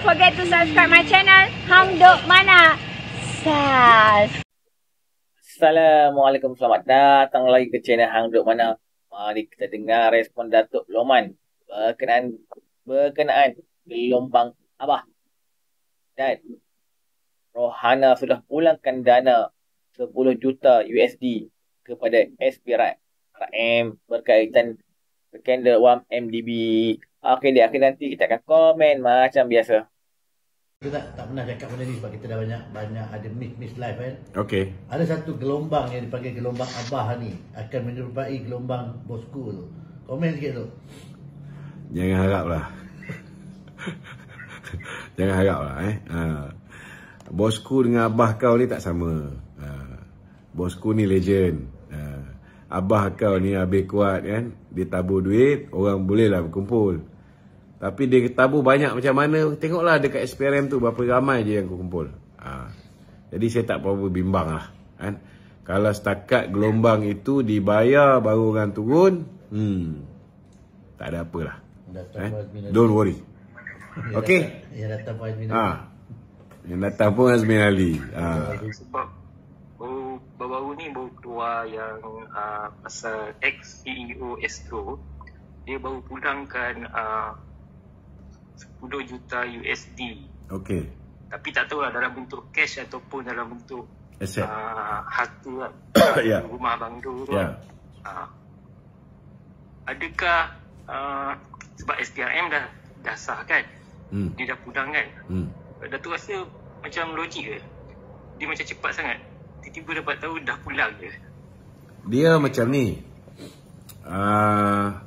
don't forget to subscribe my channel Hamduk Mana Sas Assalamualaikum selamat datang lagi ke channel Hamduk Mana Mari kita dengar respon Datuk Loman berkenaan berkenaan gelombang apa? dan Rohana sudah pulangkan dana 10 juta USD kepada SP RM berkaitan skandal 1 MDB. Okey, dia akan nanti kita akan komen macam biasa. Kita tak, tak pernah cakap benda ni sebab kita dah banyak banyak ada miss miss live kan. Okey. Ada satu gelombang yang dipanggil gelombang Abah ni akan menyerupai gelombang Bosku tu. Komen sikit tu. Jangan haraplah. Jangan haraplah eh. Ha. Bosku dengan Abah kau ni tak sama. Ha. Bosku ni legend. Ha. Abah kau ni habis kuat kan. Dia tabur duit, orang bolehlah berkumpul. Tapi dia tabur banyak macam mana Tengoklah dekat SPRM tu Berapa ramai je yang aku kumpul ha. Jadi saya tak apa-apa bimbang lah kan? Kalau setakat gelombang itu Dibayar baru orang turun hmm, Tak ada apalah eh? Kan. Don't worry Okay Yang datang pun Azmin Ali ha. Yang datang pun Azmin Ali ha. Baru-baru ni baru keluar yang uh, Pasal ex-CEO Astro Dia baru pulangkan uh, 10 juta USD. Okey. Tapi tak tahu lah dalam bentuk cash ataupun dalam bentuk aset. Uh, ah, harta yeah. Ya. rumah abang tu. Ya. Yeah. Uh, adakah uh, sebab SPRM dah dah sah kan? Hmm. Dia dah pudang kan? Hmm. Dah tu rasa macam logik ke? Dia macam cepat sangat. Tiba-tiba dapat tahu dah pulang je. Dia macam ni. Uh,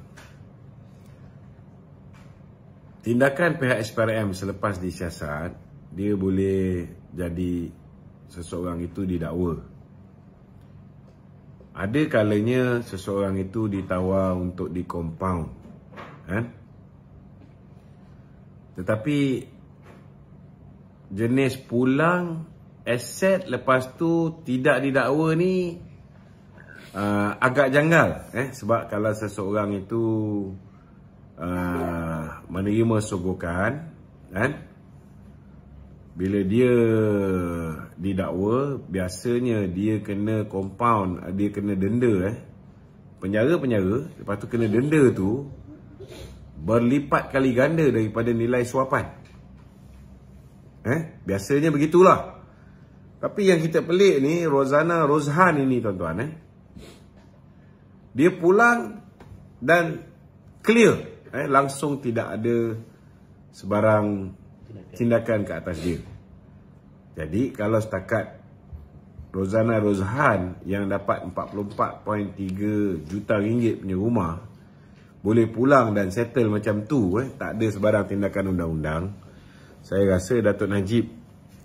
Tindakan pihak SPRM selepas disiasat, dia boleh jadi seseorang itu didakwa. Ada kalanya seseorang itu ditawar untuk dikompaun. Ha? Kan? Tetapi jenis pulang aset lepas tu tidak didakwa ni uh, agak janggal eh sebab kalau seseorang itu Ah, menerima sogokan kan bila dia didakwa biasanya dia kena compound dia kena denda eh penjara-penjara lepas tu kena denda tu berlipat kali ganda daripada nilai suapan eh biasanya begitulah tapi yang kita pelik ni Rozana Rozhan ini tuan-tuan eh dia pulang dan clear eh langsung tidak ada sebarang tindakan ke atas dia. Jadi kalau setakat Rozana Rozhan yang dapat 44.3 juta ringgit punya rumah boleh pulang dan settle macam tu eh tak ada sebarang tindakan undang-undang. Saya rasa Datuk Najib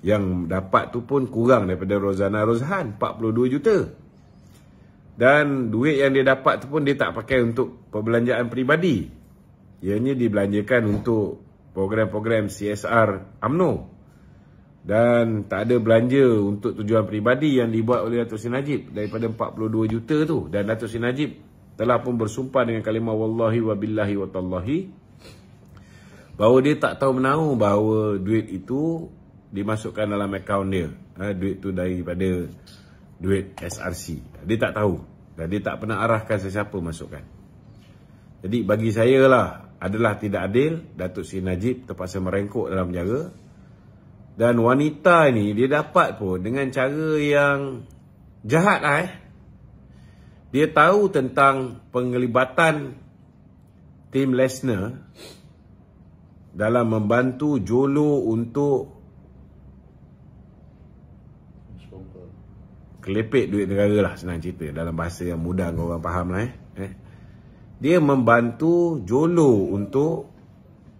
yang dapat tu pun kurang daripada Rozana Rozhan 42 juta. Dan duit yang dia dapat tu pun dia tak pakai untuk perbelanjaan peribadi ianya dibelanjakan untuk program-program CSR AMNO dan tak ada belanja untuk tujuan peribadi yang dibuat oleh Datuk Sin Najib daripada 42 juta tu dan Datuk Sin Najib telah pun bersumpah dengan kalimah wallahi wa billahi wa tallahi bahawa dia tak tahu menahu bahawa duit itu dimasukkan dalam akaun dia ha, duit tu daripada duit SRC dia tak tahu dan dia tak pernah arahkan sesiapa masukkan jadi bagi saya lah adalah tidak adil Datuk Sri Najib terpaksa merengkuk dalam penjara dan wanita ni dia dapat pun dengan cara yang jahat lah eh. Dia tahu tentang penglibatan Tim Lesnar dalam membantu Jolo untuk kelepek duit negara lah senang cerita dalam bahasa yang mudah kau orang faham lah eh. eh dia membantu Jolo untuk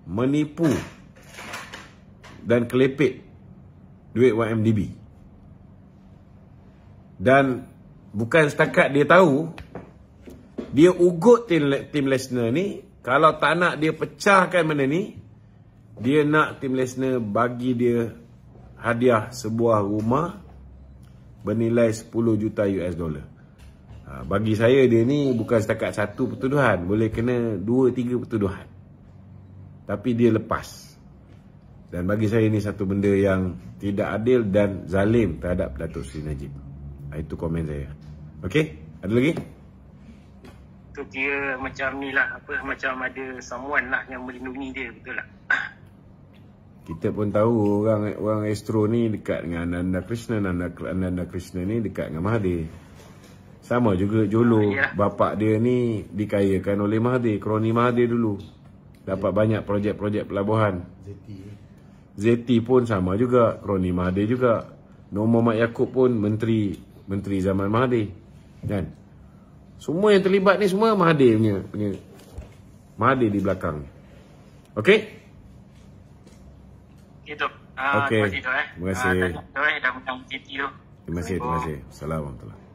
menipu dan kelepek duit YMDB. Dan bukan setakat dia tahu, dia ugut tim, tim Lesnar ni, kalau tak nak dia pecahkan benda ni, dia nak tim Lesnar bagi dia hadiah sebuah rumah bernilai 10 juta US dollar. Ha, bagi saya dia ni bukan setakat satu pertuduhan. Boleh kena dua, tiga pertuduhan. Tapi dia lepas. Dan bagi saya ini satu benda yang tidak adil dan zalim terhadap Datuk Seri Najib. Ha, itu komen saya. Okey? Ada lagi? Itu kira macam ni lah. Apa, macam ada someone lah yang melindungi dia. Betul lah. Kita pun tahu orang orang Astro ni dekat dengan Ananda Krishna. Ananda, Ananda Krishna ni dekat dengan Mahathir. Sama juga Jolo ya. Bapak dia ni dikayakan oleh Mahathir Kroni Mahathir dulu Dapat banyak projek-projek pelabuhan Zeti pun sama juga Kroni Mahathir juga Nomor Mak Yaakob pun menteri Menteri zaman Mahathir Kan Semua yang terlibat ni semua Mahathir punya, punya. Mahathir di belakang Okay Itu uh, ah, okay. Terima kasih Terima kasih ah, Terima kasih Terima kasih Assalamualaikum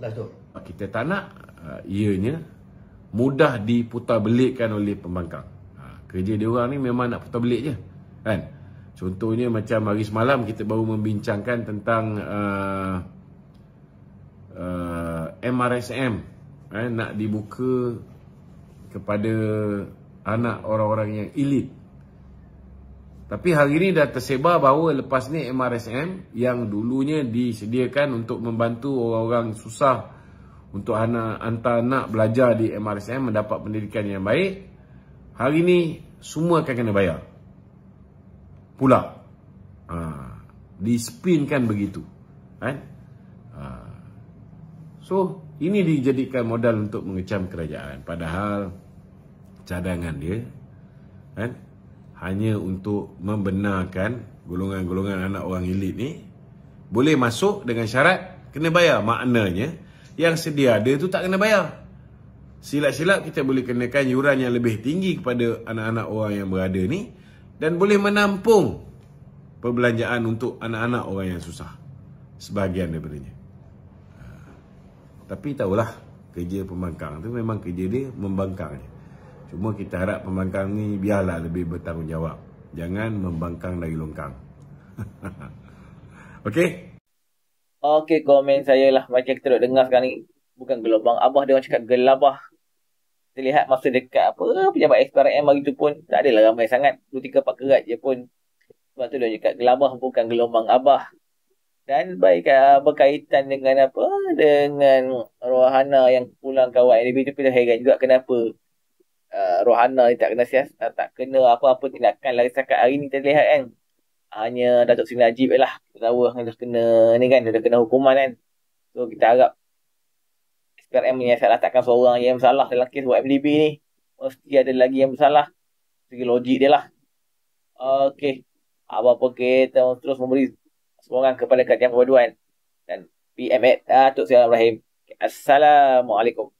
last ah, Kita tak nak uh, ianya mudah diputarbelitkan oleh pembangkang. Ha, kerja dia orang ni memang nak putarbelit je. Kan? Contohnya macam hari semalam kita baru membincangkan tentang uh, uh, MRSM eh, nak dibuka kepada anak orang-orang yang elit. Tapi hari ini dah tersebar bahawa lepas ni MRSM yang dulunya disediakan untuk membantu orang-orang susah untuk anak hantar anak belajar di MRSM mendapat pendidikan yang baik. Hari ini semua akan kena bayar. Pula. Ha, dispinkan begitu. Kan? Ha? So, ini dijadikan modal untuk mengecam kerajaan. Padahal cadangan dia, kan? hanya untuk membenarkan golongan-golongan anak orang elit ni boleh masuk dengan syarat kena bayar. Maknanya yang sedia ada tu tak kena bayar. Silap-silap kita boleh kenakan yuran yang lebih tinggi kepada anak-anak orang yang berada ni dan boleh menampung perbelanjaan untuk anak-anak orang yang susah. Sebahagian daripadanya. Ha. Tapi tahulah kerja pembangkang tu memang kerja dia membangkang je. Cuma kita harap pembangkang ni biarlah lebih bertanggungjawab. Jangan membangkang dari longkang. Okey. Okey, komen saya lah. Macam kita duduk dengar sekarang ni. Bukan gelombang. Abah dia orang cakap gelabah. Kita lihat masa dekat apa pejabat SPRM hari tu pun tak adalah ramai sangat. Dua, tiga, empat kerat je pun. Sebab tu dia cakap gelabah bukan gelombang Abah. Dan baik berkaitan dengan apa? Dengan Rohana yang pulang kawan. Dia tu pun heran juga kenapa Uh, Rohana ni tak kena sias, tak, uh, tak kena apa-apa tindakan lari sakat hari ni kita lihat kan. Hanya Datuk Sri Najib lah. Kita tahu yang dah kena ni kan, dah kena hukuman kan. So kita harap sekarang ni yang salah takkan seorang yang salah dalam kes buat MDB ni. Mesti ada lagi yang bersalah. Segi logik dia lah. Okay. Apa-apa kita terus memberi semoga kepada Kak Tiang Perpaduan dan PM Datuk Sri Rahim. Assalamualaikum.